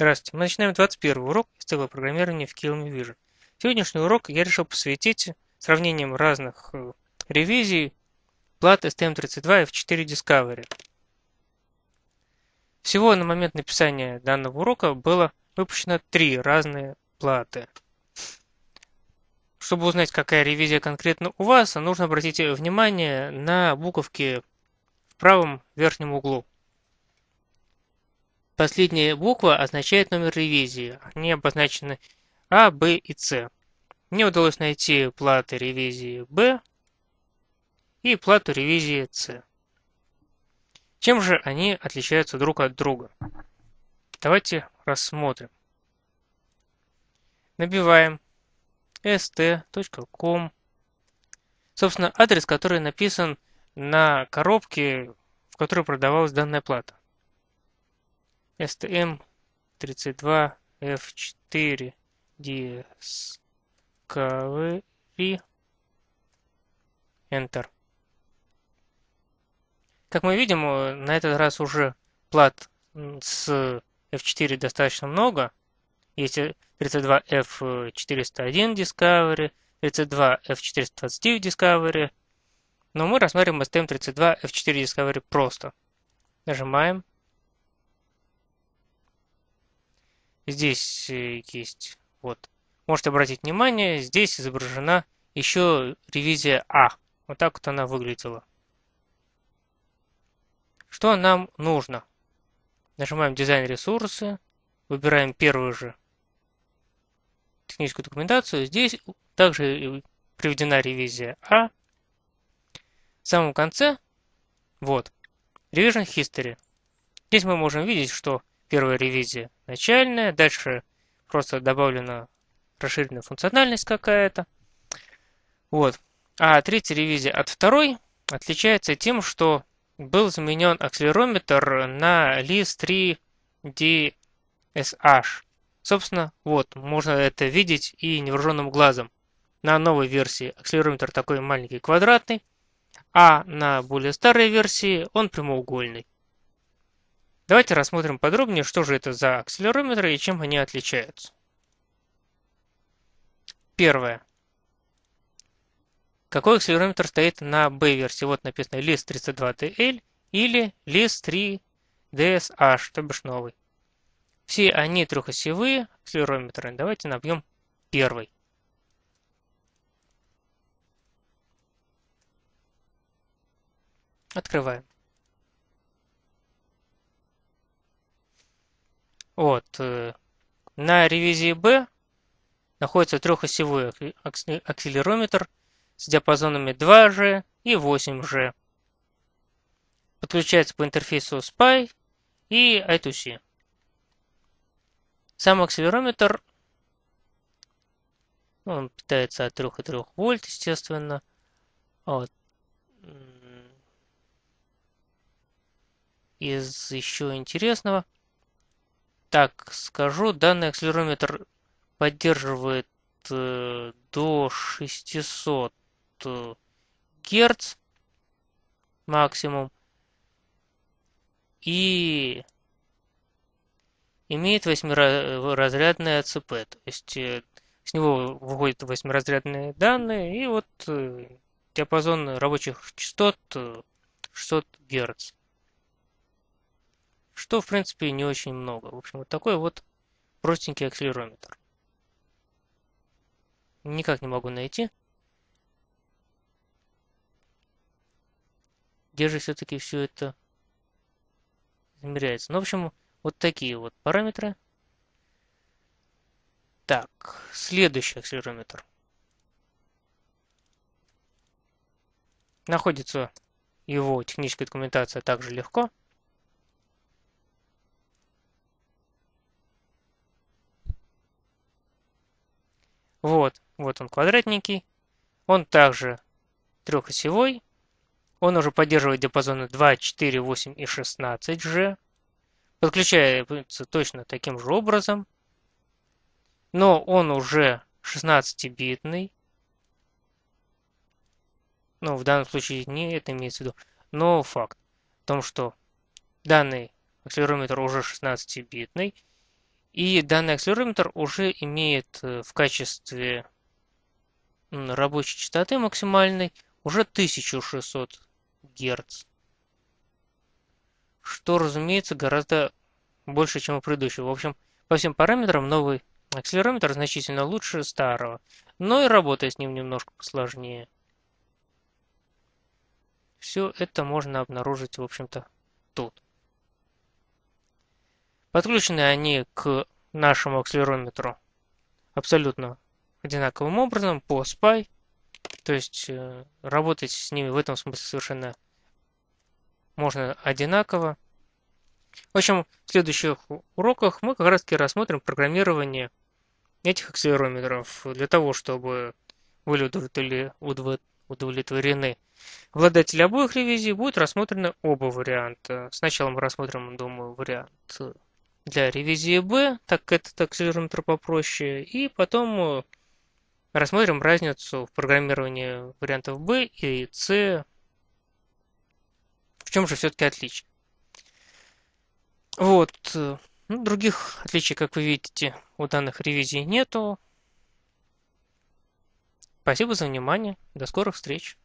Здравствуйте, мы начинаем 21 урок из цикла программирования в Killing Vision. Сегодняшний урок я решил посвятить сравнением разных э, ревизий плат STM32 эм и F4 Discovery. Всего на момент написания данного урока было выпущено три разные платы. Чтобы узнать, какая ревизия конкретно у вас, нужно обратить внимание на буковки в правом верхнем углу. Последняя буква означает номер ревизии. Они обозначены А, Б и С. Мне удалось найти платы ревизии Б и плату ревизии С. Чем же они отличаются друг от друга? Давайте рассмотрим. Набиваем st.com. Собственно, адрес, который написан на коробке, в которой продавалась данная плата. STM32F4 Discovery. Enter. Как мы видим, э, на этот раз уже плат с F4 достаточно много. Есть 32F401 э, Discovery, 32F429 Discovery. Но мы рассмотрим STM32F4 Discovery просто. Нажимаем здесь э, есть, вот, можете обратить внимание, здесь изображена еще ревизия А. Вот так вот она выглядела. Что нам нужно? Нажимаем дизайн ресурсы, выбираем первую же техническую документацию. Здесь также приведена ревизия А. В самом конце, вот, Revision History. Здесь мы можем видеть, что первая ревизия начальная, дальше просто добавлена расширенная функциональность какая-то. Вот. А третья ревизия от второй отличается тем, что был заменен акселерометр на LIS 3DSH. Собственно, вот, можно это видеть и невооруженным глазом. На новой версии акселерометр такой маленький квадратный, а на более старой версии он прямоугольный. Давайте рассмотрим подробнее, что же это за акселерометры и чем они отличаются. Первое. Какой акселерометр стоит на B-версии? Вот написано LIS32DL или LIS3DSH, то бишь новый. Все они трехосевые акселерометры. Давайте набьем первый. Открываем. Вот. Э, на ревизии B находится трехосевой акселерометр с диапазонами 2G и 8G. Подключается по интерфейсу SPI и I2C. Сам акселерометр, он питается от 3,3 вольт, естественно. Вот. Из еще интересного, так скажу, данный акселерометр поддерживает э, до 600 э, Гц максимум и имеет восьмиразрядное АЦП, то есть э, с него выходят восьмиразрядные данные и вот э, диапазон рабочих частот 600 э, Гц что в принципе не очень много. В общем, вот такой вот простенький акселерометр. Никак не могу найти. Где же все-таки все это измеряется? Ну, в общем, вот такие вот параметры. Так, следующий акселерометр. Находится его техническая документация также легко. Вот, вот он квадратненький. Он также трехосевой. Он уже поддерживает диапазоны 2, 4, 8 и 16G. Подключается точно таким же образом. Но он уже 16-битный. Ну, в данном случае не это имеется в виду. Но факт в том, что данный акселерометр уже 16-битный. И данный акселерометр уже имеет э, в качестве рабочей частоты максимальной уже 1600 Гц. Что, разумеется, гораздо больше, чем у предыдущего. В общем, по всем параметрам новый акселерометр значительно лучше старого, но и работать с ним немножко посложнее. Все это можно обнаружить, в общем-то, тут. Подключены они к нашему акселерометру абсолютно одинаковым образом по SPI, то есть э, работать с ними в этом смысле совершенно можно одинаково. В общем, в следующих уроках мы как раз таки рассмотрим программирование этих акселерометров для того, чтобы были удовлетворены обладатели обоих ревизий, будут рассмотрены оба варианта. Сначала мы рассмотрим, думаю, вариант для ревизии B, так как это таксируем попроще, и потом э, рассмотрим разницу в программировании вариантов B и C. В чем же все-таки отличие? Вот. Э, ну, других отличий, как вы видите, у данных ревизий нету. Спасибо за внимание. До скорых встреч.